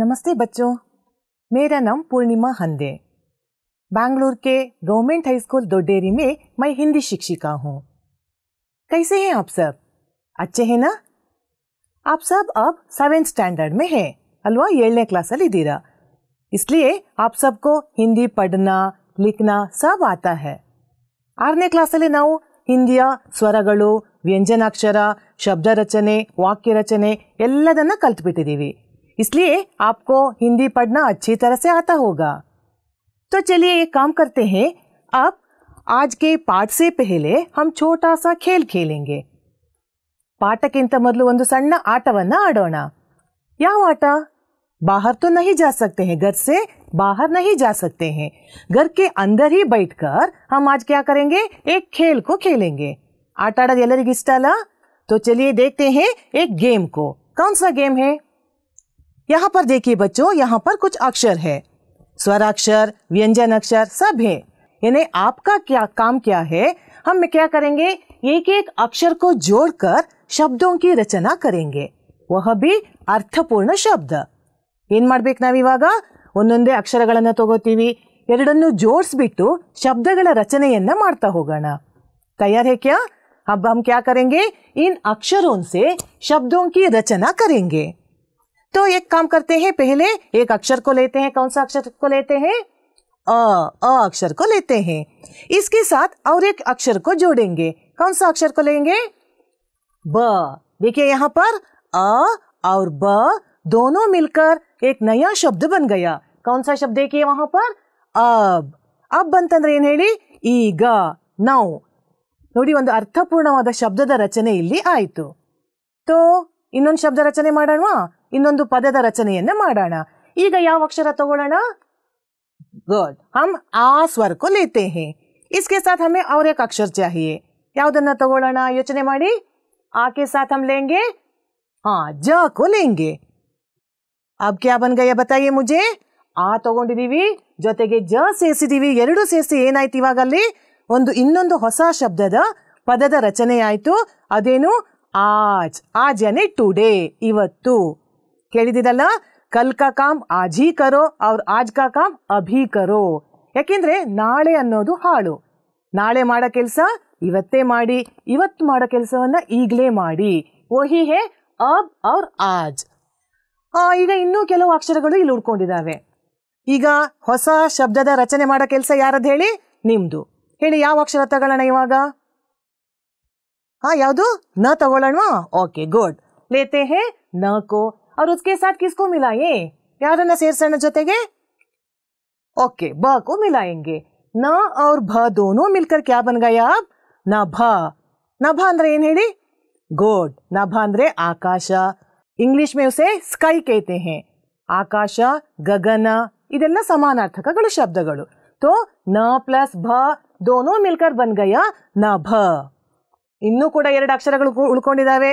नमस्ते बच्चों मेरा नाम पूर्णिमा हंदे बैंगलोर के गवर्नमेंट हाई स्कूल दोडेरी में मैं हिंदी शिक्षिका हूँ कैसे हैं आप सब अच्छे हैं ना आप सब अब सेवेंथ स्टैंडर्ड में हैं अलवा क्लास अली दीरा ಇದ್ದೀರಾ आप सबको हिंदी पढ़ना लिखना सब आता है आरने क्लास अली ना ಹಿಂದಿಯ ಸ್ವರಗಳು ವ್ಯಂಜನಾಕ್ಷರ ಶಬ್ದ ರಚನೆ ವಾಕ್ಯ ರಚನೆ ಎಲ್ಲದನ್ನ ಕಲ್ತ್ಬಿಟ್ಟಿದ್ದೀವಿ इसलिए आपको हिंदी पढ़ना अच्छी तरह से आता होगा तो चलिए एक काम करते हैं अब आज के पाठ से पहले हम छोटा सा खेल खेलेंगे ಪಾಠಕ್ಕಿಂತ ಮೊದಲು ಒಂದು सण आटवान ಆಡೋಣ ಯಾವ ಆಟ बाहर तो नहीं जा सकते हैं घर से बाहर नहीं जा सकते हैं घर के अंदर ही बैठकर हम आज क्या करेंगे एक खेल को खेलेंगे आटा आड़ा गिस्टाला तो चलिए देखते हैं एक गेम को कौन सा गेम है यहाँ पर देखिए बच्चों यहाँ पर कुछ अक्षर है स्वराक्षर व्यंजन अक्षर सब है यानी आपका क्या काम क्या है हम क्या करेंगे एक एक अक्षर को जोड़कर शब्दों की रचना करेंगे वह भी अर्थपूर्ण शब्द ऐन नावीवा अक्षर तकती जोड़बिटू शब्द रचन हमण तैयार है क्या अब हम क्या करेंगे इन अक्षरों से शब्दों की रचना करेंगे तो एक काम करते हैं पहले एक अक्षर को लेते हैं कौन सा अक्षर को लेते हैं अ अ अक्षर को लेते हैं इसके साथ और एक अक्षर को जोड़ेंगे कौन सा अक्षर को लेंगे ब देखिए यहाँ पर अ और ब दोनों मिलकर एक नया शब्द बन गया कौन सा शब्द देखिए वहां पर अब अब बनता ಏನು ಹೇಳಿ ಈಗ नोड़ी अर्थपूर्ण शब्द रचने आयतु तो, तो ಇನ್ನೊಂದು ಶಬ್ದ ರಚನೆ ಮಾಡೋಣ ಇನ್ನೊಂದು ಪದದ ರಚನೆಯನ್ನ ಮಾಡೋಣ ಈಗ ಯಾವ ಅಕ್ಷರ ತಗೊಳ್ಳೋಣ ಗುಡ್ ಹಮ್ ಆ ಸ್ವರ್ ಲೇತೆ ಹೇ इसके साथ हमें और एक अक्षर ತಗೊಳ್ಳೋಣ ಯೋಚನೆ ಮಾಡಿ ಆಕೆ ಸಾಥ್ ಹಮ್ ಲೇಂಗೆ ಹಾ ಜ ಕೋ ಲೇಂಗೆ ಅಬ್ ಕ್ಯಾ ಬನ್ ಗಯ್ಯ ಬತಾಯೆ ಮುಜೆ ಆ ತಗೊಂಡಿದೀವಿ ಜೊತೆಗೆ ಜ ಸೇರಿಸಿದೀವಿ ಎರಡು ಸೇರಿಸಿ ಏನಾಯ್ತು ಇವಾಗಲ್ಲಿ ಅಲ್ಲಿ ಒಂದು ಇನ್ನೊಂದು ಹೊಸ ಶಬ್ದದ ಪದದ ರಚನೆ ಆಯ್ತು ಅದೇನು ಆಜ್ ಆಜ್ ಅನೇ ಟುಡೇ ಇವತ್ತು ಕೇಳಿದಿದಲ್ಲ ಕಲ್ ಕಾ ಕಾಮ್ ಆಜಿ ಕರೋ ಅವ್ರ ಆಜ್ ಕಾ ಕಾಮ್ ಅಭಿ ಕರೋ ಯಾಕೆಂದ್ರೆ ನಾಳೆ ಅನ್ನೋದು ಹಾಳು ನಾಳೆ ಮಾಡೋ ಕೆಲಸ ಇವತ್ತೇ ಮಾಡಿ ಇವತ್ತು ಮಾಡೋ ಕೆಲಸವನ್ನ ಈಗಲೇ ಮಾಡಿ ಓಹಿ ಹೇ ಅಬ್ ಅವ್ರ ಆಜ್ ಈಗ ಇನ್ನೂ ಕೆಲವು ಅಕ್ಷರಗಳು ಇಲ್ಲಿ ಉಡ್ಕೊಂಡಿದ್ದಾವೆ ಈಗ ಹೊಸ ಶಬ್ದದ ರಚನೆ ಮಾಡೋ ಕೆಲಸ ಯಾರದ್ ಹೇಳಿ ನಿಮ್ದು ಹೇಳಿ ಯಾವ ಅಕ್ಷರ ತಗೊಳ್ಳೋಣ ಇವಾಗ हाँ यादव न तगोलनवा ओके गुड लेते हैं न को और उसके साथ किसको मिलाइए याद है न शेर सर जोतेंगे ओके ब को मिलाएंगे न और भ दोनों मिलकर क्या बन गया आप न भ न भ अंदर हेड़ी गुड न भ अंदर आकाश इंग्लिश में उसे स्काई कहते हैं आकाश गगन इधर समानार्थक शब्द तो न प्लस भ दोनों मिलकर बन गया न भ ಇನ್ನೂ ಕೂಡ ಎರಡು ಅಕ್ಷರಗಳು ಉಳ್ಕೊಂಡಿದ್ದಾವೆ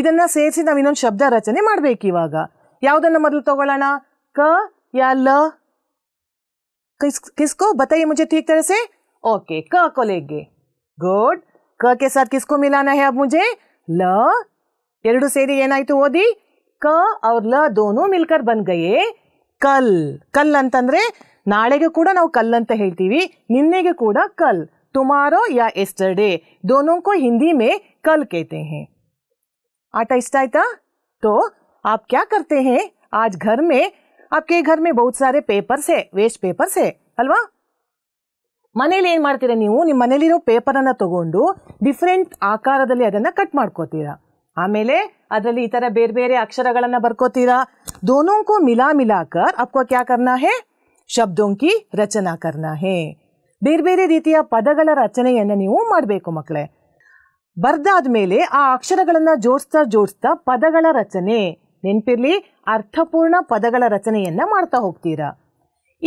ಇದನ್ನ ಸೇರಿಸಿ ನಾವು ಇನ್ನೊಂದು ಶಬ್ದ ರಚನೆ ಮಾಡ್ಬೇಕು ಇವಾಗ ಯಾವುದನ್ನ ಮೊದಲು ತಗೊಳ್ಳೋಣ ಕ ಯಾ ಲ ಕಿಸ್ ಕಿಸ್ಕೋ ಬತೈ ಮುಜೆ ठीक तरह ಓಕೆ ಕ ಕೊಲೆಗೆ ಗುಡ್ ಕ ಕೆ क ಕಿಸ್ಕೋ ಮಿಲಾನ किसको मिलाना है अब ಎರಡು ಸೇರಿ ಏನಾಯ್ತು ಓದಿ ಕ ಅವ್ರ ಲ ದೋನು ಮಿಲ್ಕರ್ ಬಂದ್ ಗಯೇ ಕಲ್ ಕಲ್ ಅಂತಂದ್ರೆ ನಾಳೆಗೆ ಕೂಡ ನಾವು ಕಲ್ ಅಂತ ಹೇಳ್ತೀವಿ ನಿನ್ನೆಗೆ ಕೂಡ ಕಲ್ टुमारो या एस्टरडे दोनों को हिंदी में कल कहते हैं अट्ठाईस तो आप क्या करते हैं आज घर में आपके घर में बहुत सारे पेपर्स है वेस्ट पेपर्स है अल्वा ಮನೇಲಿ ಏನು ಮಾಡ್ತೀರಾ ನೀವು ನಿಮ್ಮ ಮನೇಲಿರೋ ಪೇಪರನ್ನು ತಗೊಂಡು ಡಿಫ್ರೆಂಟ್ ಆಕಾರದಲ್ಲಿ ಅದನ್ನು ಕಟ್ ಮಾಡ್ಕೋತೀರಾ ಆಮೇಲೆ ಅದರಲ್ಲಿ ಈ ಥರ ಬೇರೆ ಬೇರೆ ಅಕ್ಷರಗಳನ್ನು ಬರ್ಕೋತೀರಾ ದೋನೋಂಕು ಮಿಲಾ ಮಿಲಾಕರ್ ಅಪ್ಕೋ ಕ್ಯಾ ಕರ್ನಾ ಹೇ ಶಬ್ದೋಂಕಿ ರಚನಾ ಕರ್ನಾ ಹೇ ಬೇರೆ ಬೇರೆ ರೀತಿಯ ಪದಗಳ ರಚನೆಯನ್ನು ನೀವು ಮಾಡಬೇಕು ಮಕ್ಕಳೇ ಬರ್ದಾದ ಮೇಲೆ ಆ ಅಕ್ಷರಗಳನ್ನು ಜೋಡಿಸ್ತಾ ಜೋಡಿಸ್ತಾ ಪದಗಳ ರಚನೆ ನೆನಪಿರ್ಲಿ ಅರ್ಥಪೂರ್ಣ ಪದಗಳ ರಚನೆಯನ್ನು ಮಾಡ್ತಾ ಹೋಗ್ತೀರಾ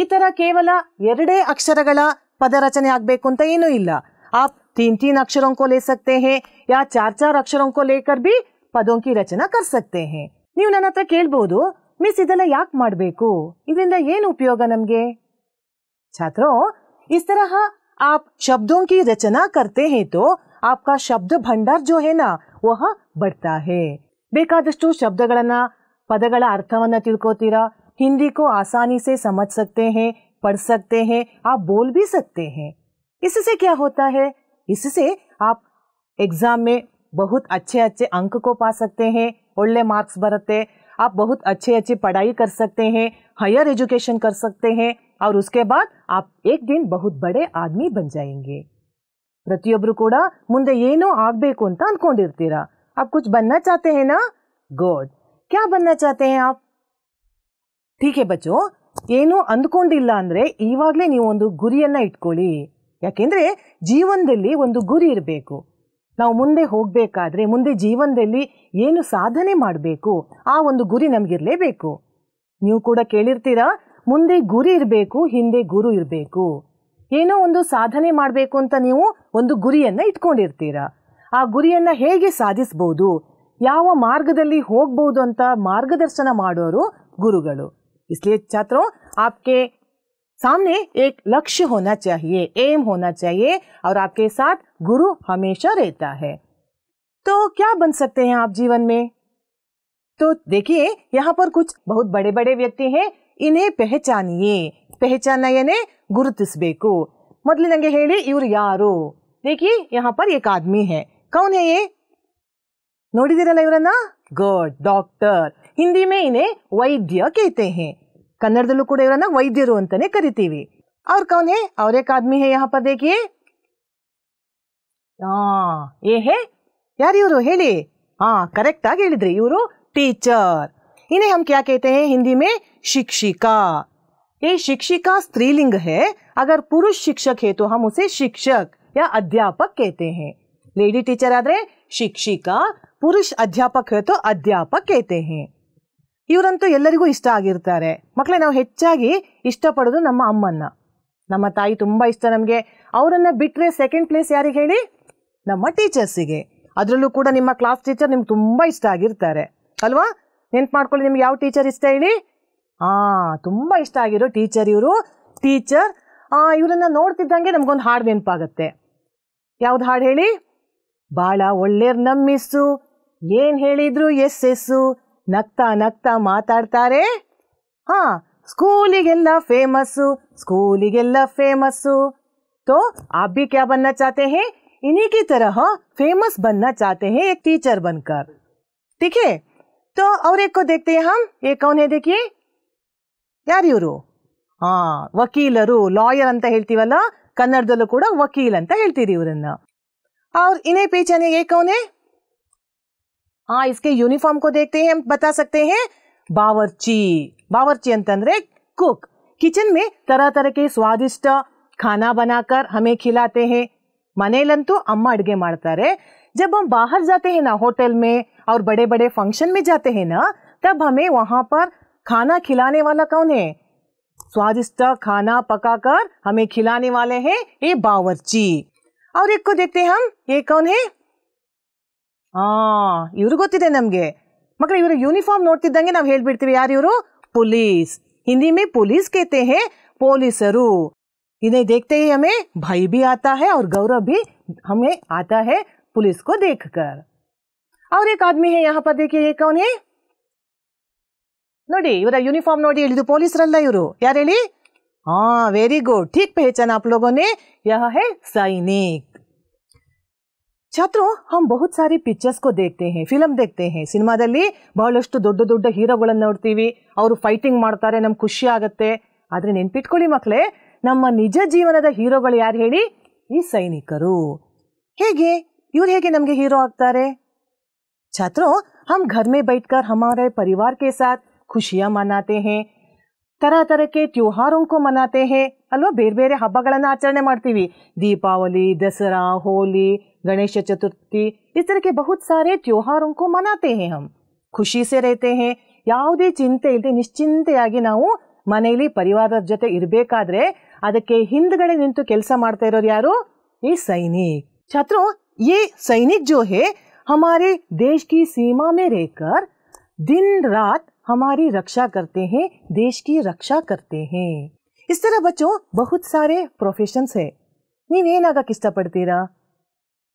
ಈ ಥರ ಕೇವಲ ಎರಡೇ ಅಕ್ಷರಗಳ ಪದ ರಚನೆ ಆಗಬೇಕು ಅಂತ ಏನೂ ಇಲ್ಲ ಆ ತೀನ್ ತೀನ್ अक्षरों ಲೇ ले ಹೇ ಯಾ ಚಾರ್ ಚಾರ್ चार ಭೀ ಪದೋಂಕಿ लेकर भी ರಚನಾ ಕರ್ ಸಕ್ತೆ ಹೇ ನೀವು ನನ್ನ ಹತ್ರ ಕೇಳ್ಬೋದು ಮಿಸ್ ಇದೆಲ್ಲ ಯಾಕೆ ಮಾಡಬೇಕು ಇದರಿಂದ ಏನು ಉಪಯೋಗ ನಮಗೆ ಛಾತ್ರೋ इस तरह आप शब्दों की रचना करते हैं तो आपका शब्द भंडार जो है ना वह बढ़ता है ಬೇಕಾದಷ್ಟು ಶಬ್ದಗಳನ್ನ ಪದಗಳ ಅರ್ಥವನ್ನ ತಿಳ್ಕೊತೀರಾ हिंदी को आसानी से समझ सकते हैं पढ़ सकते हैं आप बोल भी सकते हैं इससे क्या होता है इससे आप एग्जाम में बहुत अच्छे अच्छे अंक को पा सकते हैं ओल्ले मार्क्स बरते आप बहुत अच्छे अच्छे पढ़ाई कर सकते हैं हायर एजुकेशन कर सकते हैं और उसके बाद आप एक दिन बहुत ಬಡೆ ಆದ್ಮಿ ಬಂಜಾಯಂಗೆ ಪ್ರತಿಯೊಬ್ರು ಪ್ರತಿಯೊಬ್ಬರು ಕೂಡ ಮುಂದೆ ಏನೋ ಆಗಬೇಕು ಅಂತ ಅಂದ್ಕೊಂಡಿರ್ತೀರಾ आप ಕುಚ್ बनना चाहते हैं ना गुड क्या बनना चाहते हैं आप ठीक है बच्चों ಅಂದ್ಕೊಂಡಿಲ್ಲ ಅಂದರೆ ಈವಾಗಲೇ ನೀವು ಒಂದು ಗುರಿಯನ್ನ ಇಟ್ಕೊಳ್ಳಿ ಯಾಕೆಂದ್ರೆ ಜೀವನದಲ್ಲಿ ಒಂದು ಗುರಿ ಇರಬೇಕು ನಾವು ಮುಂದೆ ಹೋಗಬೇಕಾದ್ರೆ ಮುಂದೆ ಜೀವನದಲ್ಲಿ ಏನು ಸಾಧನೆ ಮಾಡಬೇಕು ಆ ಒಂದು ಗುರಿ ನಮಗಿರಲೇಬೇಕು ನೀವು ಕೂಡ ಕೇಳಿರ್ತೀರಾ ಮುಂದೆ ಗುರಿ ಇರಬೇಕು ಹಿಂದೆ ಗುರು ಇರಬೇಕು ಏನೋ ಒಂದು ಸಾಧನೆ ಮಾಡಬೇಕು ಅಂತ ನೀವು ಒಂದು ಗುರಿಯನ್ನು ಇಟ್ಕೊಂಡಿರ್ತೀರ ಆ ಗುರಿಯನ್ನು ಹೇಗೆ ಸಾಧಿಸ್ಬೋದು ಯಾವ ಮಾರ್ಗದಲ್ಲಿ ಹೋಗ್ಬೋದು ಅಂತ ಮಾರ್ಗದರ್ಶನ ಮಾಡೋರು ಗುರುಗಳು इसलिए छात्रों आपके सामने एक लक्ष्य होना चाहिए एम होना चाहिए और आपके साथ गुरु हमेशा रहता है तो क्या बन सकते हैं आप जीवन में तो देखिए यहाँ पर कुछ बहुत बड़े बड़े व्यक्ति हैं इन्हे पहचानिए पहचा นาย ನೆ ಗುರುತಿಸಬೇಕು ಮೊದಲು ನನಗೆ ಹೇಳಿ ಇವರು ಯಾರು देखिए यहां पर एक आदमी है कौन है ये ನೋಡಿದಿರಲ್ಲ ಇವರನ್ನ ಗುಡ್ ಡಾಕ್ಟರ್ ಹಿಂದಿ ಮೇ ಇને ವೈದ್ಯ کہتے ہیں ಕನ್ನಡದಲ್ಲಿ ಕೂಡ ಇವರನ್ನ ವೈದ್ಯರು ಅಂತನೆ ಕರೀತೀವಿ ಔರ್ ಕೌನ್ ಹೇ ಔರೆ ಕಾದಮಿ ಹೇ ಯಹಾ ಪರ್ ದೇಖिए ಆ ಏ ಹೇ ಯಾರು ಇವರು ಹೇಳಿ ಆ ಕರೆಕ್ಟ್ ಆಗಿ ಹೇಳಿದ್ರಿ ಇವರು ಟೀಚರ್ इन्हें हम क्या कहते हैं हिंदी में शिक्षिका ये शिक्षिका स्त्रीलिंग है अगर पुरुष शिक्षक है तो हम उसे शिक्षक या अध्यापक कहते हैं लेडी टीचर ಶಿಕ್ಷಿಕಾ ಪುರುಷ ಅಧ್ಯಾಪಕ ಅಥವಾ ಅಧ್ಯಾಪಕ कहते हैं ಇವರಂತೂ ಎಲ್ಲರಿಗೂ ಇಷ್ಟ ಆಗಿರ್ತಾರೆ ಮಕ್ಕಳೇ ನಾವು ಹೆಚ್ಚಾಗಿ ಇಷ್ಟಪಡೋದು ನಮ್ಮ ಅಮ್ಮನ್ನ ನಮ್ಮ ತಾಯಿ ತುಂಬಾ ಇಷ್ಟ ನಮಗೆ ಅವರನ್ನ ಬಿಟ್ಟರೆ ಸೆಕೆಂಡ್ ಪ್ಲೇಸ್ ಯಾರಿಗೆ ಹೇಳಿ ನಮ್ಮ ಟೀಚರ್ಸಿಗೆ ಅದರಲ್ಲೂ ಕೂಡ ನಿಮ್ಮ ಕ್ಲಾಸ್ ಟೀಚರ್ ನಿಮ್ಗೆ ತುಂಬ ಇಷ್ಟ ಆಗಿರ್ತಾರೆ ಅಲ್ವಾ ನೆನ್ಪು ಮಾಡ್ಕೊಳ್ಳಿ ನಿಮ್ಗೆ ಯಾವ ಟೀಚರ್ ಇಷ್ಟ ಹೇಳಿ ಹಾಂ ತುಂಬ ಇಷ್ಟ ಆಗಿರೋ ಟೀಚರ್ ಇವರು ಟೀಚರ್ ಇವರನ್ನ ನೋಡ್ತಿದ್ದಂಗೆ ನಮಗೊಂದು ಹಾಡು ನೆನಪಾಗತ್ತೆ ಯಾವ್ದು ಹಾಡು ಹೇಳಿ ಬಾಳ ಒಳ್ಳೆಯರ್ ನಮ್ಮಿಸ್ಸು ಏನು ಹೇಳಿದ್ರು ಎಸ್ ಎಸ್ಸು ನಗ್ತಾ ನಗ್ತಾ ಮಾತಾಡ್ತಾರೆ ಹಾಂ ಸ್ಕೂಲಿಗೆಲ್ಲ ಫೇಮಸ್ಸು ಸ್ಕೂಲಿಗೆಲ್ಲ ಫೇಮಸ್ಸು ತೋ आप भी क्या बनना चाहते हैं ತರಹ ಫೇಮಸ್ तरह फेमस बनना चाहते हैं एक टीचर तो और एक को देखते हैं हम ये कौन है देखिए यार इवर हाँ वकील लॉयर अंत हेल्तीवल कन्डदलू कूड़ा वकील अंत हेल्ती और इन्हें पहचाने ये कौन है हाँ इसके यूनिफॉर्म को देखते हैं हम बता सकते हैं बावर्ची बावर्ची अंतर्रे कुक किचन में तरह तरह के स्वादिष्ट खाना बनाकर हमें खिलाते हैं मनेलन तो अम्मा अड़गे मारता रे जब हम बाहर जाते हैं ना होटल में और बड़े बड़े फंक्शन में जाते हैं ना तब हमें वहाँ पर खाना खिलाने वाला कौन है स्वादिष्ट खाना पकाकर हमें खिलाने वाले हैं ये बावर्ची और एक को देखते हैं हम ये कौन है ಆ हाँ, मगर इवर यूनिफॉर्म ಮಕ್ಕಳು ಇವರು ಯೂನಿಫಾರ್ಮ್ ನೋಡ್ತಿದ್ದಂಗೆ ನಾವು ಹೇಳ್ಬಿಡ್ತೀವಿ यार इवर पुलिस हिंदी में पुलिस कहते हैं पोलिस इन्हें देखते ही हमें भय भी आता है और गौरव भी हमें आता है पुलिस को देखकर ಅವ್ರ ಏಕ ಆದ್ಮಿ ಹೇ ಯಾ पर ನೋಡಿ ಇವರ ಯೂನಿಫಾರ್ಮ್ ನೋಡಿ ಹೇಳಿದು ಪೊಲೀಸರಲ್ಲ ಇವರು ಯಾರು ಹೇಳಿ ಹಾ ವೆರಿ ಗುಡ್ ಠೀಕ್ पहचान आप लोगों ಹೇ ಸೈನಿಕ್ ಛಾತ್ರೋ ಹಮ್ ಬಹುತ್ ಸಾರಿ ಪಿಕ್ಚರ್ಸ್ ಕೋ ದೇಖತೆ ಹೇ ಫಿಲಮ್ ದೇಖತೆ ಹೇ ಸಿನಿಮಾದಲ್ಲಿ ಬಹಳಷ್ಟು ದೊಡ್ಡ ದೊಡ್ಡ ಹೀರೋಗಳನ್ನ ನೋಡ್ತೀವಿ ಅವರು ಫೈಟಿಂಗ್ ಮಾಡ್ತಾರೆ ನಮ್ಗೆ ಖುಷಿ ಆಗತ್ತೆ ಆದ್ರೆ ನೆನ್ಪಿಟ್ಕೊಳ್ಳಿ ಮಕ್ಳೆ ನಮ್ಮ ನಿಜ ಜೀವನದ ಹೀರೋಗಳು ಯಾರು ಹೇಳಿ ಈ ಸೈನಿಕರು ಹೇಗೆ ಇವ್ರು ಹೇಗೆ ನಮಗೆ ಹೀರೋ ಆಗ್ತಾರೆ छात्रों हम घर में बैठकर हमारे परिवार के साथ ಖುಷಿಯ ಮನಾತೆ ಹೇ ಥರ ಥರಕ್ಕೆ ತ್ಯೋಹಾರೋಂಕು ಮನಾತೆ ಹೇ ಅಲ್ವಾ ಬೇರೆ ಬೇರೆ ಹಬ್ಬಗಳನ್ನು ಆಚರಣೆ ಮಾಡ್ತೀವಿ ದೀಪಾವಳಿ ದಸರಾ ಹೋಲಿ ಗಣೇಶ ಚತುರ್ಥಿ ಈ ಥರಕ್ಕೆ ಬಹುತ್ ಸಾರೆ ತ್ಯೋಹಾರೋಂಕು ಮನಾತೆ ಹೇ ಹಮ್ ಖುಷಿ ಸೆ ರಹತೆ ಹೇ ಯಾವುದೇ ಚಿಂತೆ ಇಲ್ಲದೆ ನಿಶ್ಚಿಂತೆಯಾಗಿ ನಾವು ಮನೆಯಲ್ಲಿ ಪರಿವಾರದ ಜೊತೆ ಇರಬೇಕಾದ್ರೆ ಅದಕ್ಕೆ ಹಿಂದ್ಗಡೆ ನಿಂತು ಕೆಲಸ ಮಾಡ್ತಾ ಇರೋರು ಯಾರು ಈ ಸೈನಿಕ್ ಛಾತ್ರೋ ಈ ಸೈನಿಕ್ ಜೋ ಹೇ हमारे देश की सीमा में रहकर दिन रात हमारी रक्षा करते हैं देश की रक्षा करते हैं इस तरह बच्चों बहुत सारे प्रोफेशन है ನೀವೇನಾಗಕ್ಕೆ ಇಷ್ಟಪಡ್ತೀರಾ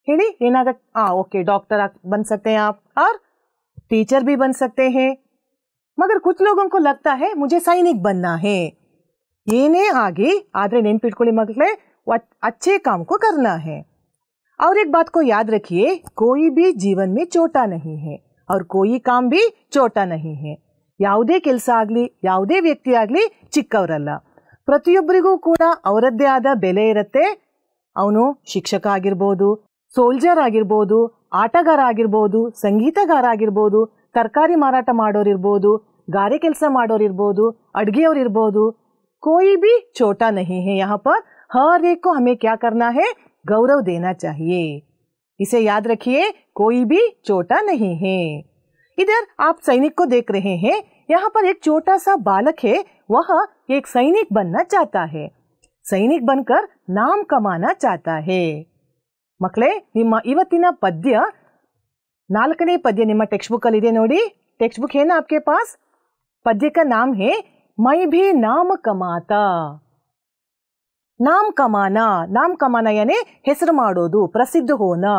ಹೇಳಿ ಏನಾಗಕ್ಕೆ आ, ओके डॉक्टर बन सकते हैं आप और टीचर भी बन सकते हैं मगर कुछ लोगों को लगता है मुझे सैनिक बनना है ये ने ಏನೇ नैन ಆದರೆ को ಮಕ್ಕಳೇ अच्छे काम को करना है और एक बात को याद रखिए कोई भी ಜೀವನ್ में छोटा नहीं है और कोई काम भी छोटा नहीं है ಯಾವುದೇ ಕೆಲಸ ಆಗಲಿ ಯಾವುದೇ ವ್ಯಕ್ತಿ ಆಗಲಿ ಚಿಕ್ಕವರಲ್ಲ ಪ್ರತಿಯೊಬ್ಬರಿಗೂ ಕೂಡ ಅವರದ್ದೇ ಆದ ಬೆಲೆ ಇರುತ್ತೆ ಅವನು ಶಿಕ್ಷಕ ಆಗಿರ್ಬೋದು ಸೋಲ್ಜರ್ ಆಗಿರ್ಬೋದು ಆಟಗಾರ ಆಗಿರ್ಬೋದು ಸಂಗೀತಗಾರ ಆಗಿರ್ಬೋದು ತರಕಾರಿ ಮಾರಾಟ ಮಾಡೋರಿರ್ಬೋದು ಗಾರೆ ಕೆಲಸ ಮಾಡೋರಿರ್ಬೋದು ಅಡುಗೆಯವ್ರಿರ್ಬೋದು ಕೋಯಿ ಬಿ ಚೋಟ ನಹಿ ಹೇ ಯಹಾಂ ಹಮೇ ಕ್ಯಾ ಕರ್ನಾ ಹೇ गौरव देना चाहिए इसे याद रखिए कोई भी छोटा नहीं है इधर आप सैनिक को देख रहे हैं यहाँ पर एक छोटा सा बालक है वह एक सैनिक बनना चाहता है सैनिक बनकर नाम कमाना चाहता है मकले निम्मा पद्य नाकने पद्य निम्मा टेक्स्ट बुक अलग नोड़ी टेक्स्ट बुक है ना आपके पास पद्य का नाम है मई भी नाम कमाता नाम कमाना नाम कमाना यानी ಹೆಸರು ಮಾಡೋದು प्रसिद्ध होना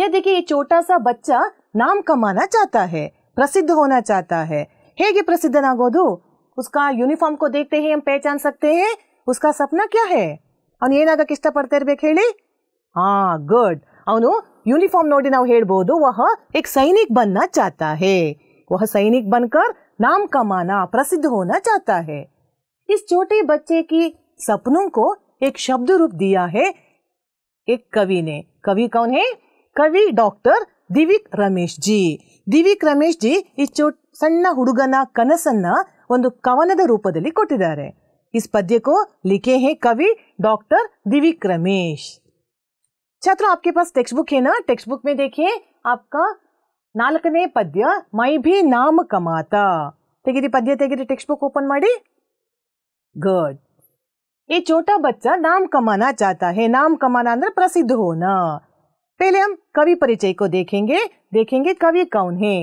ये देखिए ये छोटा सा बच्चा नाम कमाना चाहता है प्रसिद्ध होना चाहता है ಹೇಗೆ ಪ್ರಸಿದ್ಧನಾಗೋದು उसका यूनिफॉर्म को देखते ही हम पहचान सकते हैं उसका सपना क्या है ये ಅವನು ಏನಾಗಕ್ಕೆ ಇಷ್ಟಪಡ್ತಾ ಇರ್ಬೇಕು ಹೇಳಿ ಹಾ ಗುಡ್ ಅವನು ಯೂನಿಫಾರ್ಮ್ ನೋಡಿ ನಾವು ಹೇಳ್ಬೋದು वह एक सैनिक बनना चाहता है वह सैनिक बनकर नाम कमाना प्रसिद्ध होना चाहता है इस छोटे बच्चे की सपनों को एक शब्द रूप दिया है एक कवि ने कवि कौन है कवि डॉक्टर दिविक रमेश जी दिविक रमेश जी इच्छ सण हुड़गन कनस कवन रूप दी को इस पद्यको लिखे हैं कवि डॉक्टर दिविक रमेश छात्रों आपके पास टेक्स्ट बुक है ना टेक्स्ट बुक में देखिए आपका नाकने पद्य मई भी नाम कमाता तेगी पद्य तेगी टेक्स्ट बुक ओपन गड ये छोटा बच्चा नाम कमाना चाहता है नाम कमाना अंदर प्रसिद्ध होना पहले हम कवि परिचय को देखेंगे देखेंगे कवि कौन है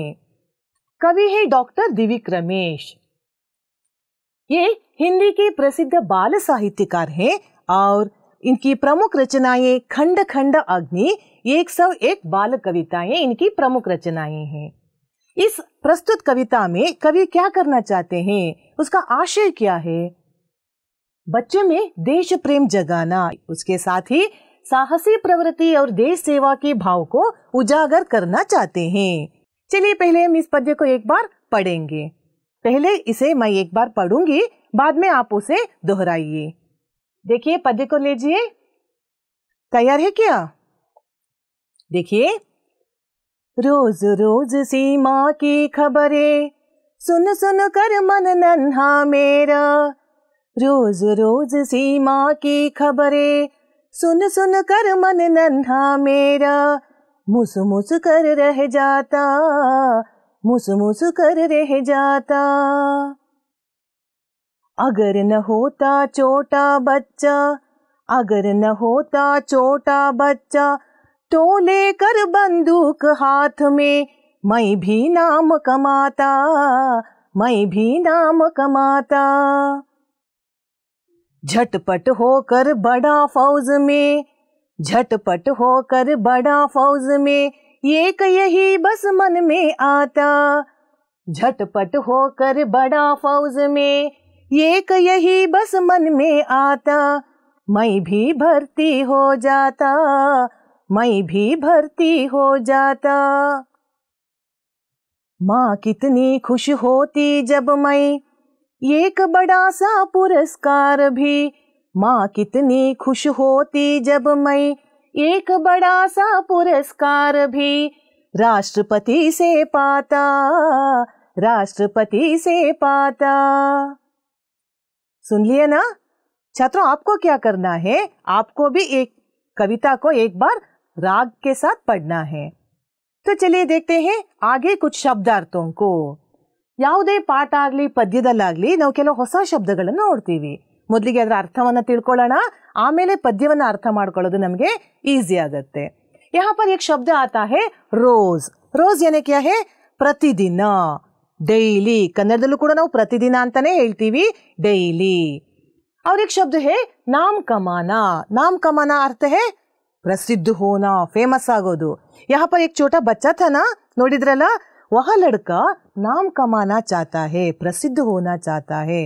कवि है डॉक्टर दिविक रमेश ये हिंदी के प्रसिद्ध बाल साहित्यकार हैं और इनकी प्रमुख रचनाएं खंड खंड अग्नि एक सौ एक बाल कविताएं इनकी प्रमुख रचनाएं हैं इस प्रस्तुत कविता में कवि क्या करना चाहते हैं उसका आशय क्या है बच्चे में देश प्रेम जगाना उसके साथ ही साहसी प्रवृत्ति और देश सेवा के भाव को उजागर करना चाहते हैं चलिए पहले हम इस पद्य को एक बार पढ़ेंगे पहले इसे मैं एक बार पढ़ूंगी बाद में आप उसे दोहराइए देखिए पद्य को लीजिए तैयार है क्या देखिए रोज रोज सीमा की खबरें सुन सुन कर मन नन्हा मेरा रोज रोज सीमा की खबरें सुन सुन कर मन नन्हा मेरा मुस मुस कर रह जाता मुस मुस कर रह जाता अगर न होता छोटा बच्चा अगर न होता छोटा बच्चा तो लेकर बंदूक हाथ में मैं भी नाम कमाता मैं भी नाम कमाता झटपट होकर बड़ा फौज में झटपट होकर बड़ा फौज में एक यही बस मन में आता झटपट होकर बड़ा फौज में एक यही बस मन में आता मैं भी भर्ती हो जाता मैं भी भर्ती हो जाता माँ कितनी खुश होती जब मैं एक बड़ा सा पुरस्कार भी माँ कितनी खुश होती जब मैं एक बड़ा सा पुरस्कार भी राष्ट्रपति से पाता राष्ट्रपति से पाता सुन लिए ना छात्रों आपको क्या करना है आपको भी एक कविता को एक बार राग के साथ पढ़ना है तो चलिए देखते हैं आगे कुछ शब्दार्थों को ಯಾವುದೇ ಪಾಠ ಆಗಲಿ ಪದ್ಯದಲ್ಲಾಗಲಿ ನಾವು ಕೆಲವು ಹೊಸ ಶಬ್ದಗಳನ್ನು ನೋಡ್ತೀವಿ ಮೊದಲಿಗೆ ಅದರ ಅರ್ಥವನ್ನು ತಿಳ್ಕೊಳ್ಳೋಣ ಆಮೇಲೆ ಪದ್ಯವನ್ನು ಅರ್ಥ ಮಾಡ್ಕೊಳ್ಳೋದು ನಮಗೆ ಈಸಿ ಆಗುತ್ತೆ ಯಾಪರ್ पर ಶಬ್ದ ಆತಾ ಹೇ ರೋಸ್ ರೋಸ್ ಏನಕ್ಕೆ ಹೇ ಪ್ರತಿದಿನ ಡೈಲಿ ಕನ್ನಡದಲ್ಲೂ ಕೂಡ ನಾವು ಪ್ರತಿದಿನ ಅಂತಾನೆ ಹೇಳ್ತೀವಿ ಡೈಲಿ ಅವ್ರಿಗೆ ಶಬ್ದ ಹೇ ಹೇ ಕಮಾನ ನಾಮ್ ನಾಮ್ ಕಮಾನ ಹೇ ಹೇ ಪ್ರಸಿದ್ಧ ಹೋನಾ ಫೇಮಸ್ ಆಗೋದು यहाँ पर एक छोटा ನೋಡಿದ್ರಲ್ಲ वह लड़का नाम कमाना चाहता है प्रसिद्ध होना चाहता है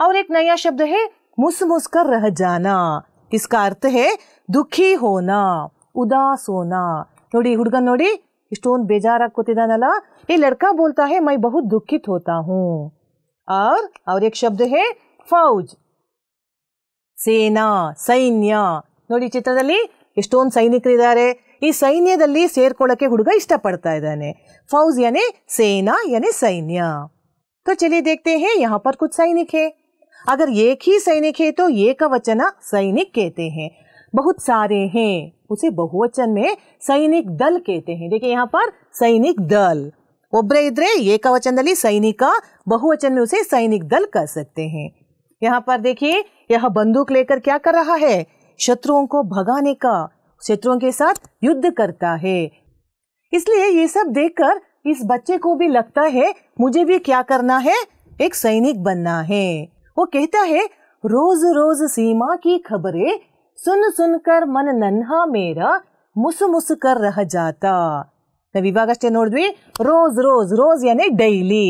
और एक नया शब्द है मुस मुस कर रह जाना इसका अर्थ है दुखी होना उदास होना नोड़ी हुड़गन नोड़ी स्टोन बेजार नला ये लड़का बोलता है मैं बहुत दुखित होता हूँ और और एक शब्द है फौज सेना सैन्य नोड़ी चित्र स्टोन सैनिक सैन्य ಸೈನ್ಯದಲ್ಲಿ ಸೇರ್ಕೊಳ್ಳೋಕ್ಕೆ इष्टपड़ता फौज यानी सेना यानी सैन्य तो चलिए देखते हैं यहाँ पर कुछ सैनिक है अगर एक ही सैनिक है तो एक वचना सैनिक कहते हैं बहुत सारे हैं उसे बहुवचन में सैनिक दल कहते हैं देखिए यहाँ पर सैनिक दल एक वचन दली सैनिक बहुवचन में उसे सैनिक दल कर सकते हैं यहाँ पर देखिए यह बंदूक लेकर क्या कर रहा है शत्रुओं को भगाने का शत्रुओं के साथ युद्ध करता है इसलिए ये सब देखकर इस बच्चे को भी लगता है मुझे भी क्या करना है एक सैनिक बनना है वो कहता है रोज रोज सीमा की खबरें सुन सुन कर मन नन्हा मेरा मुस मुस कर रह जाता नोड़े रोज रोज रोज यानी डेली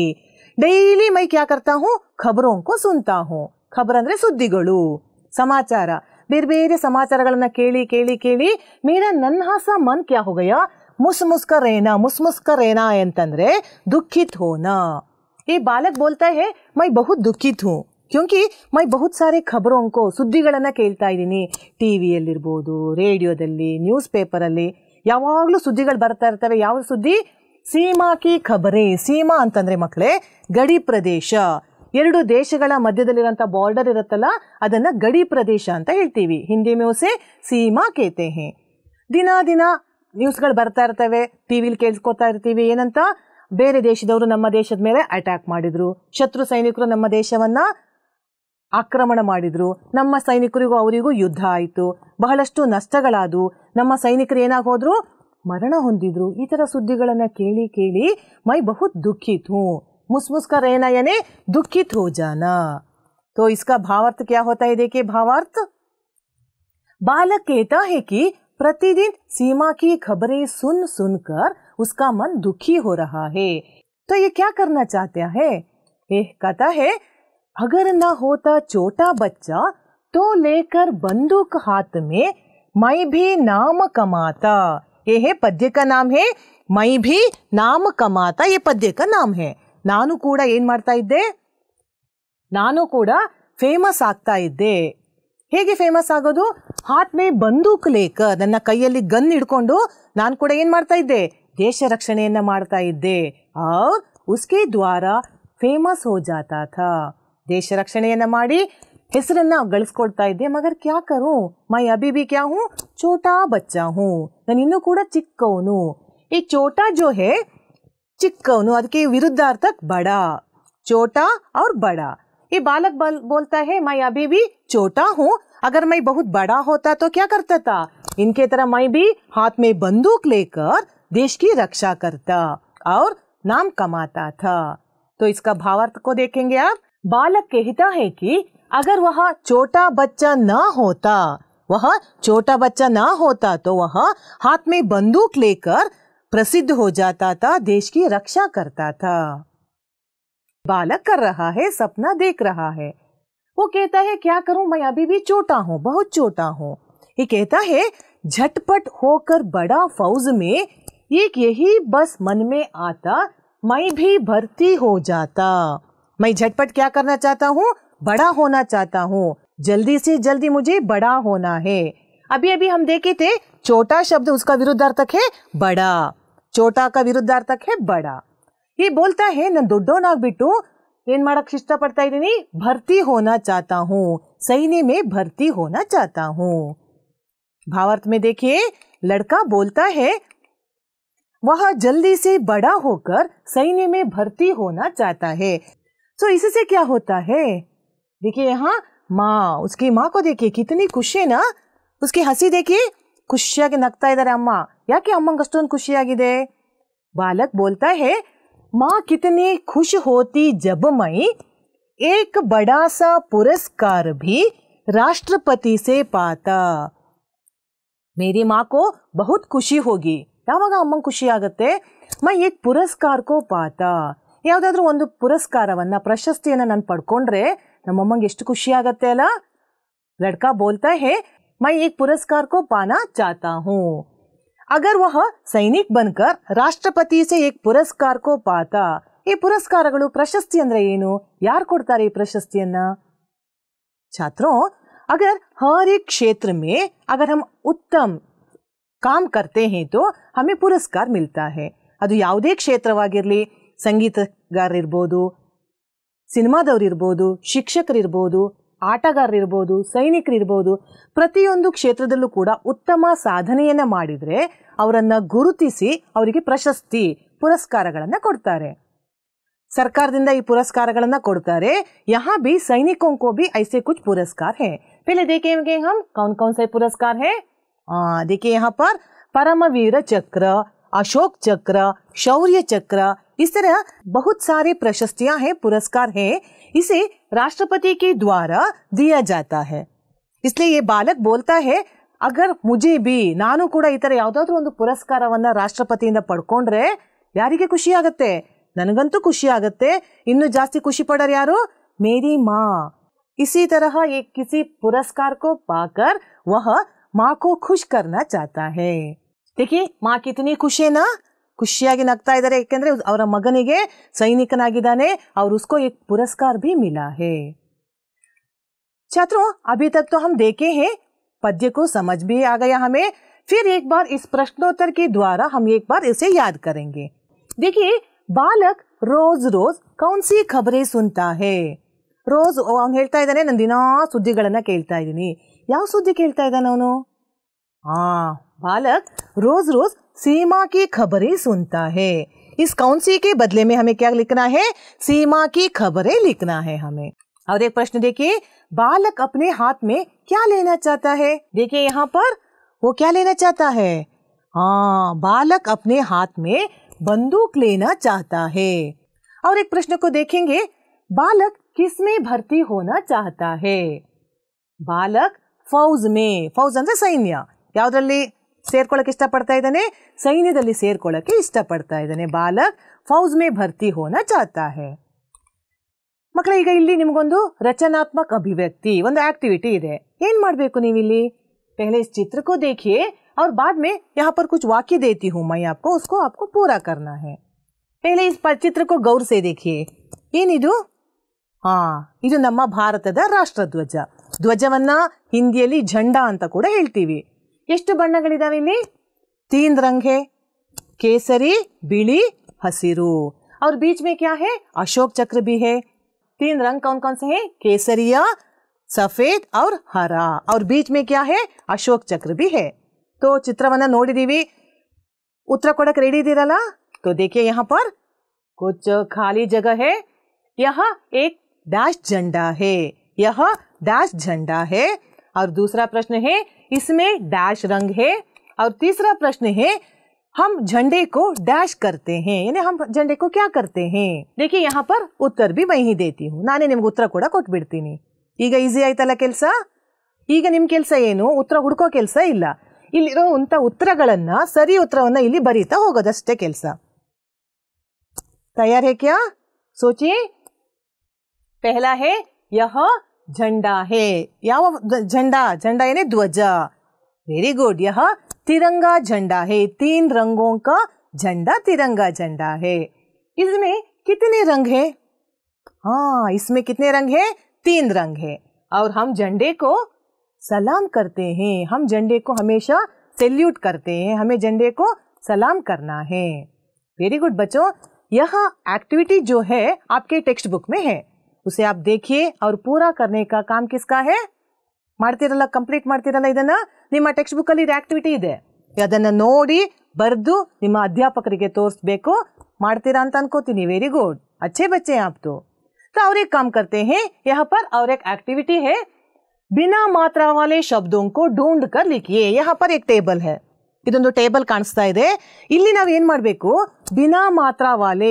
डेली मैं क्या करता हूँ खबरों को सुनता हूँ खबर अंदर सुद्धि समाचार ಬೇರೆ ಬೇರೆ ಸಮಾಚಾರಗಳನ್ನ ಕೇಳಿ ಕೇಳಿ ಕೇಳಿ ನನ್ನ ನನ್ಹಾಸ ಮನ್ ಕ್ಯಾ ಹೋಗಯ್ಯ ಮುಸ್ ಮುಸ್ಕರೇನಾ ಮುಸ್ ಮುಸ್ಕರೇನಾ ಅಂತಂದ್ರೆ ದುಃಖಿತ್ ಹೋನಾ ಈ ಬಾಲಕ್ ಬೋಲ್ತಾ ಹೇ ಮೈ ಬಹು ದುಃಖಿತ್ ಹೂ ಕ್ಯೂಂಕಿ ಮೈ ಬಹುತ್ ಸಾರಿ ಅಂಕೋ ಸುದ್ದಿಗಳನ್ನ ಕೇಳ್ತಾ ಇದ್ದೀನಿ ಟಿ ವಿಯಲ್ಲಿರ್ಬೋದು ರೇಡಿಯೋದಲ್ಲಿ ನ್ಯೂಸ್ ಪೇಪರಲ್ಲಿ ಯಾವಾಗಲೂ ಸುದ್ದಿಗಳು ಬರ್ತಾ ಇರ್ತವೆ ಯಾವ ಸುದ್ದಿ ಸೀಮಾ ಕಿ ಖಬರೇ ಸೀಮಾ ಅಂತಂದ್ರೆ ಮಕ್ಕಳೇ ಗಡಿ ಪ್ರದೇಶ ಎರಡು ದೇಶಗಳ ಮಧ್ಯದಲ್ಲಿರುವಂಥ ಬಾರ್ಡರ್ ಇರುತ್ತಲ್ಲ ಅದನ್ನು ಗಡಿ ಪ್ರದೇಶ ಅಂತ ಹೇಳ್ತೀವಿ ಹಿಂದಿ ಮೇಸೆ ಸೀಮಾ ಕೇತೆ ಹೇ ದಿನ ದಿನ ನ್ಯೂಸ್ಗಳು ಬರ್ತಾ ಇರ್ತವೆ ಟಿ ವಿಲಿ ಕೇಳಿಸ್ಕೊತಾ ಇರ್ತೀವಿ ಏನಂತ ಬೇರೆ ದೇಶದವರು ನಮ್ಮ ದೇಶದ ಮೇಲೆ ಅಟ್ಯಾಕ್ ಮಾಡಿದ್ರು ಶತ್ರು ಸೈನಿಕರು ನಮ್ಮ ದೇಶವನ್ನ ಆಕ್ರಮಣ ಮಾಡಿದ್ರು ನಮ್ಮ ಸೈನಿಕರಿಗೂ ಅವರಿಗೂ ಯುದ್ಧ ಆಯಿತು ಬಹಳಷ್ಟು ನಷ್ಟಗಳಾದವು ನಮ್ಮ ಸೈನಿಕರು ಏನಾಗೋದ್ರು ಮರಣ ಹೊಂದಿದ್ರು ಈ ಥರ ಸುದ್ದಿಗಳನ್ನು ಕೇಳಿ ಕೇಳಿ ಮೈ ಬಹುತ್ ದುಃಖಿತು मुसमुस का रहना यानी दुखित हो जाना तो इसका भावार्थ क्या होता है देखिए भावार्थ बालक कहता है कि प्रतिदिन सीमा की खबरें सुन सुनकर उसका मन दुखी हो रहा है तो ये क्या करना चाहता है ये कहता है अगर न होता छोटा बच्चा तो लेकर बंदूक हाथ में मैं भी नाम कमाता ये है पद्य का नाम है मैं भी नाम कमाता ये पद्य का नाम है ನಾನು ಕೂಡ ಏನು ಮಾಡ್ತಾ ಇದ್ದೆ ನಾನು ಕೂಡ ಫೇಮಸ್ ಆಗ್ತಾ ಇದ್ದೆ ಹೇಗೆ ಫೇಮಸ್ ಆಗೋದು ಹಾಟ್ ಮೇ ಬಂದೂಕ್ ಲೇಕ ನನ್ನ ಕೈಯಲ್ಲಿ ಗನ್ ಹಿಡ್ಕೊಂಡು ನಾನು ಕೂಡ ಏನು ಮಾಡ್ತಾ ಇದ್ದೆ ದೇಶ ರಕ್ಷಣೆಯನ್ನು ಮಾಡ್ತಾ ಇದ್ದೆ ಔರ್ ಉಸ್ಕೆ ದ್ವಾರ ಫೇಮಸ್ ಹೋ ಜಾತಾ ಥಾ ದೇಶ ರಕ್ಷಣೆಯನ್ನು ಮಾಡಿ ಹೆಸರನ್ನು ಗಳಿಸ್ಕೊಡ್ತಾ ಇದ್ದೆ ಮಗರ್ ಕ್ಯಾ ಕರು ಮೈ ಬಿ ಕ್ಯಾ ಹೂ ಚೋಟಾ ಬಚ್ಚಾ ಹೂ ನಾನು ಇನ್ನೂ ಕೂಡ ಚಿಕ್ಕವನು ಈ ಚೋಟಾ ಜೋ ಹೇ ಚಿಕ್ಕವನು ಅದಕ್ಕೆ ವಿರುದ್ಧಾರ್ಥಕ್ बड़ा छोटा और बड़ा ये बालक बल, बोलता है मैं अभी भी छोटा हूँ अगर मैं बहुत बड़ा होता तो क्या करता था इनके तरह मैं भी हाथ में बंदूक लेकर देश की रक्षा करता और नाम कमाता था तो इसका भावार्थ को देखेंगे आप बालक कहता है कि अगर वह छोटा बच्चा ना होता वह छोटा बच्चा ना होता तो वह हाथ में बंदूक लेकर प्रसिद्ध हो जाता था देश की रक्षा करता था बालक कर रहा है सपना देख रहा है वो कहता है क्या करूं मैं अभी भी छोटा हूं बहुत छोटा हूं ये कहता है झटपट होकर बड़ा फौज में एक यही बस मन में आता मैं भी भर्ती हो जाता मैं झटपट क्या करना चाहता हूँ बड़ा होना चाहता हूँ जल्दी से जल्दी मुझे बड़ा होना है अभी अभी हम देखे थे छोटा शब्द उसका अर्थक है बड़ा ಚೋಟ ಕ ವಿರುದ್ಧಾರ್ಥಕ್ಕೆ ಬಡ ಈ ಬೋಲ್ತಾ ಹೇ ನಾನು ना ಏನು ಮಾಡಕ್ಕೆ ಇಷ್ಟಪಡ್ತಾ ಇದ್ದೀನಿ ಭರ್ತಿ ಹೋನಾ ಚಾತಾ ಹೂ ಸೈನ್ಯ ಮೇ ಭರ್ತಿ ಹೋನಾ ಚಾತಾ ಹೂ भावार्थ में देखिए लड़का बोलता है वह जल्दी से बड़ा होकर सैन्य में भर्ती होना चाहता है तो so, इससे क्या होता है देखिए यहाँ माँ उसकी माँ को देखिए कितनी खुशी है ना उसकी हंसी देखिए खुशिया के नकता इधर अम्मा ಯಾಕೆ ಅಮ್ಮಂ ಖುಷಿಯಾಗಿದೆ बालक बोलता है मां कितनी खुश होती जब मैं एक बड़ा सा पुरस्कार भी राष्ट्रपति से पाता मेरी मां को बहुत खुशी होगी ಯಾವಾಗ ಅಮ್ಮಂ ಖುಷಿಯಾಗುತ್ತೆ ಮೈಕ್ ಪುರಸ್ಕಾರಕೋ ಪಾತಾ ಯಾವುದಾದರೂ ಒಂದು ಪುರಸ್ಕಾರವನ್ನ ಪ್ರಶಸ್ತಿಯನ್ನ ನಾನು ಪಡ್ಕೊಂಡ್ರೆ ನಮ್ಮಮ್ಮಂಗೆ ಎಷ್ಟು ಖುಷಿಯಾಗುತ್ತೆ ಅಲ್ಲ لڑಕಾ बोलता है मैं एक पुरस्कार को पाना चाहता हूं अगर वह सैनिक बनकर ರಾಷ್ಟ್ರಪತಿ ಸೆಕ್ ಪುರಸ್ಕಾರ ಕೋ ಪಾತಾ ಈ ಪುರಸ್ಕಾರಗಳು ಪ್ರಶಸ್ತಿ ಅಂದ್ರೆ ಏನು ಯಾರು ಕೊಡ್ತಾರೆ ಈ ಪ್ರಶಸ್ತಿಯನ್ನ छात्रों अगर हर एक क्षेत्र में अगर हम उत्तम काम करते हैं तो हमें पुरस्कार मिलता है ಅದು ಯಾವುದೇ ಕ್ಷೇತ್ರವಾಗಿರಲಿ ಸಂಗೀತಗಾರರಿರ್ಬೋದು ಸಿನಿಮಾದವ್ರು ಇರ್ಬೋದು ಶಿಕ್ಷಕರಿರ್ಬೋದು ಆಟಗಾರರು ಇರ್ಬೋದು ಸೈನಿಕರು ಇರ್ಬೋದು ಪ್ರತಿಯೊಂದು ಕ್ಷೇತ್ರದಲ್ಲೂ ಕೂಡ ಉತ್ತಮ ಸಾಧನೆಯನ್ನ ಮಾಡಿದರೆ ಅವರನ್ನ ಗುರುತಿಸಿ ಅವರಿಗೆ ಪ್ರಶಸ್ತಿ ಪುರಸ್ಕಾರಗಳನ್ನು ಕೊಡ್ತಾರೆ ಸರ್ಕಾರದಿಂದ ಈ ಪುರಸ್ಕಾರಗಳನ್ನು ಕೊಡ್ತಾರೆ ಬಿ ಭಿ ಕೋ ಬಿ ಐಸೆ ಕುಚ್ ಪುರಸ್ಕಾರ ಹೇ ಕೌನ್ ಸೈ ಪುರಸ್ಕಾರ ಹೇಗೆ ಯಹ ಪರ್ ಪರಮವೀರ ಚಕ್ರ ಅಶೋಕ್ ಚಕ್ರ ಶೌರ್ಯ ಚಕ್ರ ಇಸ್ತರ ಬಹುತ್ ಸಾರಿ ಪ್ರಶಸ್ತಿಯ ಹೇ ಪುರಸ್ಕಾರ ಹೇ इसे राष्ट्रपति के द्वारा दिया जाता है इसलिए ये बालक बोलता है ಅಗರ್ ಮುಜಿ ಬಿ ನಾನು ಕೂಡ ಈ ಥರ ಯಾವುದಾದ್ರೂ ಒಂದು ಪುರಸ್ಕಾರವನ್ನು ರಾಷ್ಟ್ರಪತಿಯಿಂದ ಪಡ್ಕೊಂಡ್ರೆ ಯಾರಿಗೆ ಖುಷಿ ಆಗುತ್ತೆ ನನಗಂತೂ ಖುಷಿ ಆಗುತ್ತೆ ಇನ್ನು ಜಾಸ್ತಿ ಖುಷಿ ಪಡೋರು ಯಾರು ಮೇರಿ ಮಾ ಇಸಿ ತರಹ ಈ ಕಿಸಿ ಪುರಸ್ಕಾರ ಕೋ ಪಾಕರ್ ವಹ ಮಾ ಕೋ ಖುಷ್ ಕರ್ನಾ ಚಾಹತಾ ಹೇ देखिए माँ कितनी खुश है ना खुशियागी नाचತಾ ಇದಾರೆ ಏಕೆಂದರೆ ಅವರ ಮಗನಿಗೆ ಸೈನಿಕನ ಆಗಿದಾನೆ ಔರುಸ್ಕೋ ಏಕ್ ಪುರಸ್ಕಾರ ಭಿ ಮಿಲಾ ಹೇ. ছাত্রೋ ابھی ತಕ್ ತೋ ہم ದೇಕೆ ಹೇ ಪದ್ಯ ಕೋ ಸಮಜ್ ಭಿ ಆಗಯಾ ಹಮೇ ಫಿರ್ ಏಕ್ ಬಾರ್ ಇಸ್ ಪ್ರಶ್ನೋತ್ತರ್ ಕೆ dvara ہم ಏಕ್ ಬಾರ್ ಇಸೆ ಯಾದ ಕರೆಂಗೆ. ದೇಖಿ ಬಾಲಕ್ ರೋಜ್ ರೋಜ್ ಕೌನ್ಸಿ ಖಬರೆ ಸುಂತಾ ಹೇ? ರೋಜ್ ಅವನ್ ಹೇಳ್ತಾ ಇದಾನೆ ನಂದಿನಾ ಸುದ್ಧಿಗಳನ್ನ ಹೇಳ್ತಾ ಇದಿನಿ. ಯಾ ಸುದ್ಧ ಹೇಳ್ತಾ ಇದಾನೆ ಅವನು? ಆ ಬಾಲಕ್ ರೋಜ್ ರೋಜ್ सीमा की खबरें सुनता है इस कौन सी के बदले में हमें क्या लिखना है सीमा की खबरें लिखना है हमें और एक प्रश्न देखिए बालक अपने हाथ में क्या लेना चाहता है देखिए यहाँ पर वो क्या लेना चाहता है हाँ बालक अपने हाथ में बंदूक लेना चाहता है और एक प्रश्न को देखेंगे बालक किस में भर्ती होना चाहता है ಬಾಲಕ್ फौज ಮೇ ಫೌಜ್ सैन्य ಸೈನ್ಯ ಯಾವುದ್ರಲ್ಲಿ ಸೇರ್ಕೊಳ್ಳೋಕೆ ಇಷ್ಟಪಡ್ತಾ ಇದ್ದಾನೆ ಸೈನ್ಯದಲ್ಲಿ ಸೇರ್ಕೊಳ್ಳೋಕೆ ಇಷ್ಟಪಡ್ತಾ ಇದ್ದಾನೆ ಬಾಲಕ್ ಫೌಜ್ ಮೇ ಭರ್ತಿ ಹೋನ ಚಾತಾ ಹೇ ಮಕ್ಕಳ ಈಗ ಇಲ್ಲಿ ನಿಮಗೊಂದು ರಚನಾತ್ಮಕ ಅಭಿವ್ಯಕ್ತಿ ಒಂದು ಆಕ್ಟಿವಿಟಿ ಇದೆ ಏನ್ ಮಾಡಬೇಕು ನೀವಿಲ್ಲಿ ಪೆಹ್ಲೆ ಚಿತ್ರಕ್ಕೂ देखिए ಅವ್ರ ಬಾದ್ में यहाँ पर कुछ वाक्य देती ಪೂರಾ मैं आपको उसको आपको पूरा करना है पहले इस चित्र को ಏನಿದು ಹಾ ಇದು ನಮ್ಮ ಭಾರತದ ರಾಷ್ಟ್ರಧ್ವಜ ಧ್ವಜವನ್ನ ಹಿಂದಿಯಲ್ಲಿ ಝಂಡಾ ಅಂತ ಕೂಡ ಹೇಳ್ತೀವಿ ಎಷ್ಟು ಬಣ್ಣಗಳಿದಾವೆ ಇಲ್ಲಿ ತೀನ್ ರಂಗ್ ಹೇ ಕೇಸರಿ ಬಿಳಿ ಹಸಿರು और बीच में क्या है अशोक चक्र भी है तीन रंग कौन कौन से हैं केसरिया सफेद और हरा और बीच में क्या है अशोक चक्र भी है तो चित्रवन्न दीवी उत्तर कोडक रेडी दीरल तो देखिए यहाँ पर कुछ खाली जगह है यह एक डैश झंडा है यह डैश झंडा है और दूसरा प्रश्न है इसमें डैश रंग है और तीसरा प्रश्न है हम झंडे को डैश करते हैं यानी हम झंडे को क्या करते हैं देखिए यहाँ पर उत्तर भी मैं ही देती हूँ नानी निम्ग उत्तर कूड़ा कोट बिड़ती इजी आयता केस निम उत्तर हुड़को केस इंत उत्तर सरी उत्तर इले हम हमे के तैयार है क्या सोचिए पहला है यह झंडा है ಯಾವ झंडा झंडा यानी ध्वज वेरी गुड यह तिरंगा झंडा है तीन रंगों का झंडा तिरंगा झंडा है इसमें कितने रंग है हाँ इसमें कितने रंग है तीन रंग है और हम झंडे को सलाम करते हैं हम झंडे को हमेशा सेल्यूट करते हैं हमें झंडे को सलाम करना है वेरी गुड बच्चों यह एक्टिविटी जो है आपके टेक्स्ट बुक में है उसे आप देखिए और ಪೂರಾ करने है ಮಾಡ್ತಿರಲ್ಲ ಕಂಪ್ಲೀಟ್ ಮಾಡ್ತಿರಲ್ಲ ಇದನ್ನ ನಿಮ್ಮ ಟೆಕ್ಸ್ಟ್ ಬುಕ್ಕಲ್ಲಿ ಇದು ಆಕ್ಟಿವಿಟಿ ಇದೆ ಅದನ್ನ ನೋಡಿ ಬರೆದು ನಿಮ್ಮ ಅಧ್ಯಾಪಕರಿಗೆ ತೋರಿಸ್ಬೇಕು ಮಾಡ್ತೀರಾ ಅಂತ ಅನ್ಕೋತೀನಿ ವೆರಿ ಗುಡ್ ಅಚ್ಚೆ ಬಚ್ಚೆ ಆಪ್ತು तो और एक ಹೇ करते हैं यहाँ पर और एक एक्टिविटी है बिना मात्रा वाले शब्दों को ढूंढ कर ಇದೊಂದು ಟೇಬಲ್ ಕಾಣಿಸ್ತಾ ಇದೆ ಇಲ್ಲಿ ನಾವು ಏನ್ ಮಾಡಬೇಕು ಬಿನಾ ಮಾತ್ರ ವಾಲೆ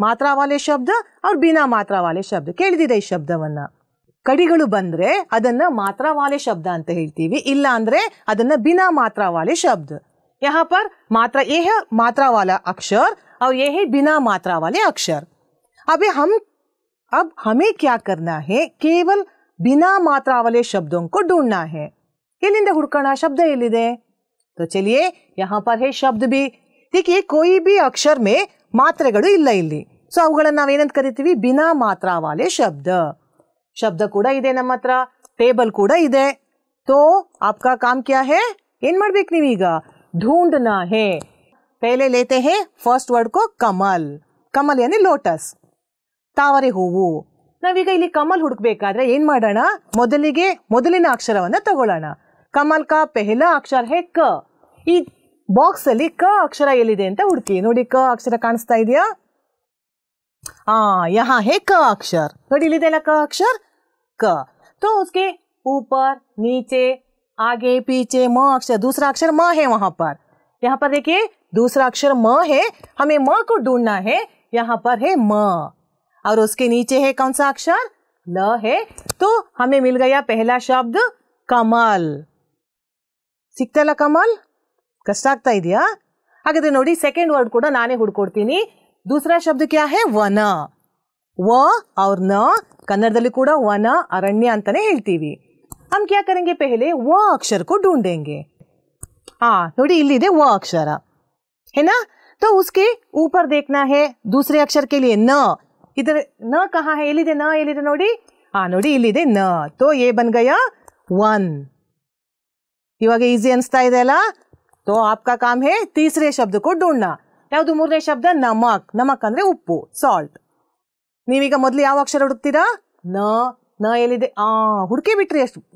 मात्रा वाले शब्द और बिना मात्रा वाले शब्द केदी दे शब्द कड़ी बंद अदान मात्रा वाले शब्द अंत हेल्ती इला अदान बिना मात्रा वाले शब्द यहाँ पर मात्रा ये है मात्रा वाला अक्षर और ये है बिना मात्रा वाले अक्षर अभी हम अब हमें क्या करना है केवल बिना मात्रा वाले शब्दों को ढूंढना है इलिंद हुड़कना शब्द इलिदे तो चलिए यहाँ पर है शब्द भी देखिए कोई भी अक्षर में ಮಾತ್ರೆಗಳು ಇಲ್ಲ ಇಲ್ಲಿ ಸೋ ಅವುಗಳನ್ನು ನಾವು ಏನಂತ ಕರೀತೀವಿ? বিনা ಮಾत्राવાಳೆ shabd. shabd ಕೂಡ ಇದೆ ನಮ್ಮತ್ರ table ಕೂಡ ಇದೆ. ತೋ आपका काम क्या है? ಏನು ಮಾಡಬೇಕು ನೀವು ಈಗ? ڈھೂಂಡನ ہے۔ पहिले लेते हैं फर्स्ट वर्ड को कमल. कमल यानी लोटस. ತಾವರೆ ಹೋಗೂ. ನಾವಿಗ ಇಲ್ಲಿ कमल ಹುಡುಕಬೇಕಾದ್ರೆ ಏನು ಮಾಡಣ? ಮೊದಲಿಗೆ ಮೊದಲಿನ ಅಕ್ಷರವನ್ನ ತಗೊಳ್ಳಣ. कमल का पहला अक्षर है क. ಇ बॉक्सली क अक्षर एल ಎಲ್ಲಿದೆ ಅಂತ ಹುಡುಕಿ क अक्षर ಅಕ್ಷರ यहाँ है क अक्षर ಹೇ क अक्षर क तो उसके ऊपर नीचे आगे पीछे म अक्षर दूसरा अक्षर म है वहां पर यहाँ पर देखिए दूसरा अक्षर म है हमें म को ढूंढना है यहाँ पर है म और उसके नीचे है कौन सा अक्षर ल है तो हमें मिल गया पहला शब्द कमल सीखते ला कमल ಕಷ್ಟ ಆಗ್ತಾ ಇದೆಯಾ ಹಾಗಾದ್ರೆ ನೋಡಿ ಸೆಕೆಂಡ್ ವರ್ಡ್ ಕೂಡ ನಾನೇ ಹುಡ್ಕೊಡ್ತೀನಿ ದೂಸರಾ ಶಬ್ದ ಕ್ಯಾ ಹೇ ವನ ವ ಅವ್ರ ನ ಕನ್ನಡದಲ್ಲಿ ಕೂಡ ವನ ಅರಣ್ಯ ಅಂತಾನೆ ಹೇಳ್ತೀವಿ ಹಮ್ ಕ್ಯಾ ಕರೆಂಗೆ ಪೆಹಲೆ ವ ಅಕ್ಷರ ಅಕ್ಷರಕ್ಕೂ ಡೂಂಡೆಂಗೆ ಹಾ ನೋಡಿ ಇಲ್ಲಿದೆ ವ ಅಕ್ಷರ ಹೇನಾ तो उसके ऊपर देखना है ದೂಸರೆ ಅಕ್ಷರ के लिए न इधर न ಹೇ ಎಲ್ಲಿದೆ ನ ಎಲ್ಲಿದೆ ನೋಡಿ ಆ ನೋಡಿ ಇಲ್ಲಿದೆ ನ ತೋ ಏ ಬನ್ ಗಯ ಒನ್ ಇವಾಗ ಈಸಿ ಅನಿಸ್ತಾ ಇದೆ ಅಲ್ಲ तो आपका काम है तीसरे शब्द को ढूंढना मूरने शब्द नमक नमक अंद्रे उप साल्ट मोदी यहा अक्षर हूड़ीरा न न एल आ हूड़के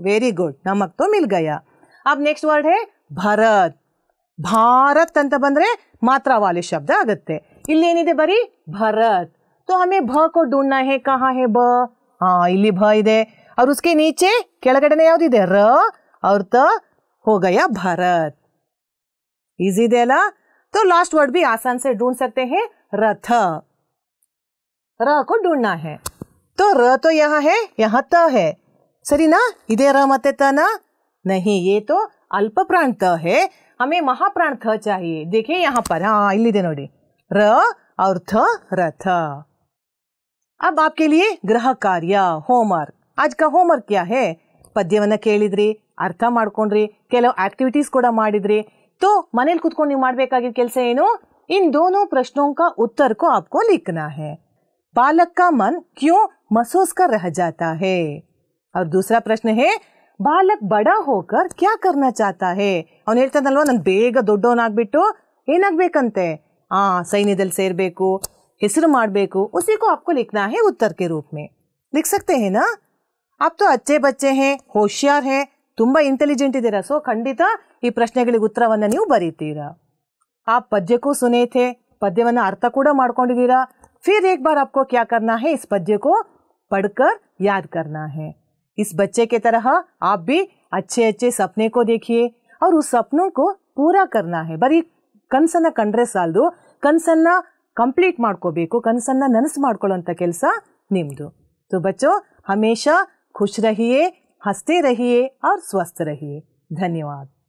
वेरी गुड नमक तो मिल गया अब नेक्स्ट वर्ड है भरत भारत अंत बंद्रे मात्र वाले शब्द आगते इन बरी भरत तो हमें भ को ढूंढना है कहा है ब हाँ इले भे और उसके नीचे कड़गड़े ये र और तो हो गया भरत इजी देला तो लास्ट वर्ड भी आसान से ढूंढ सकते हैं रथ र को ढूंढना है तो र तो यहाँ है यहाँ त है सरी ना इधे र मत त ना नहीं ये तो अल्प प्राण त है हमें महाप्राण थ चाहिए देखिए यहाँ पर हाँ इलिदे नोड़ी र और थ रथ अब आपके लिए ग्रह कार्य होमवर्क आज का होमवर्क क्या है पद्यवन ಕೇಳಿದ್ರಿ अर्थ ಮಾಡ್ಕೊಂಡ್ರಿ ಕೆಲವು ಆಕ್ಟಿವಿಟೀಸ್ ಕೂಡ ಮಾಡಿದ್ರಿ तो मन कुछ इन दोनों प्रश्नों का उत्तर को आपको लिखना है बालक का मन क्यों महसूस कर रह जाता है और दूसरा प्रश्न है बालक बड़ा होकर क्या करना चाहता है और बेग दुडोन आगू ऐन हाँ सैन्य सेरु हेसरु उसी को आपको लिखना है उत्तर के रूप में लिख सकते हैं ना आप तो अच्छे बच्चे हैं होशियार हैं ತುಂಬಾ ಇಂಟೆಲಿಜೆಂಟ್ ಇದೀರ ಸೋ ಖಂಡಿತ ಈ ಪ್ರಶ್ನೆಗಳಿಗೆ ಉತ್ತರವನ್ನು ನೀವು ಬರೀತೀರಾ ಆ ಪದ್ಯಕу सुने थे ಪದ್ಯವನ ಅರ್ಥ ಕೂಡ ಮಾಡ್ಕೊಂಡಿದ್ದೀರಾ ಫಿರ್ ಈಗ ಬಾರಾಪ್ಕೋ ಕ್ಯಾ ಕರ್ನಾ ಹೈ ಈ ಪದ್ಯಕೋ ಪಡ್ಕರ್ ಯಾದ್ ಕರ್ನಾ ಹೈ ಈ ಬಚ್ಚೆ ಕೆ ತರಹಾ ಆಪ್ بھی ಅಚ್ಚೆ ಅಚ್ಚೆ ಸ್ವಪ್ನೆ ಕೋ ದೇಖಿಯೇ ಔರ್ ಉಸ್ ಸ್ವಪ್ನೋ ಕೋ ಪೂರಾ ಕರ್ನಾ ಹೈ ಬರಿ ಕನ್ಸನ ಕಂದ್ರೆ ಸಾಲ್ದು ಕನ್ಸನ ಕಂಪ್ಲೀಟ್ ಮಾಡ್ಕೋಬೇಕು ಕನ್ಸನ ನನಸು ಮಾಡ್ಕೋಂತಾ ಕೆಲಸ ನಿಮ್ದು ಸೋ ಬಚ್ಚೋ ಹಮೇಶಾ ಖುಷ್ رہیئے हंसते रहिए और स्वस्थ रहिए धन्यवाद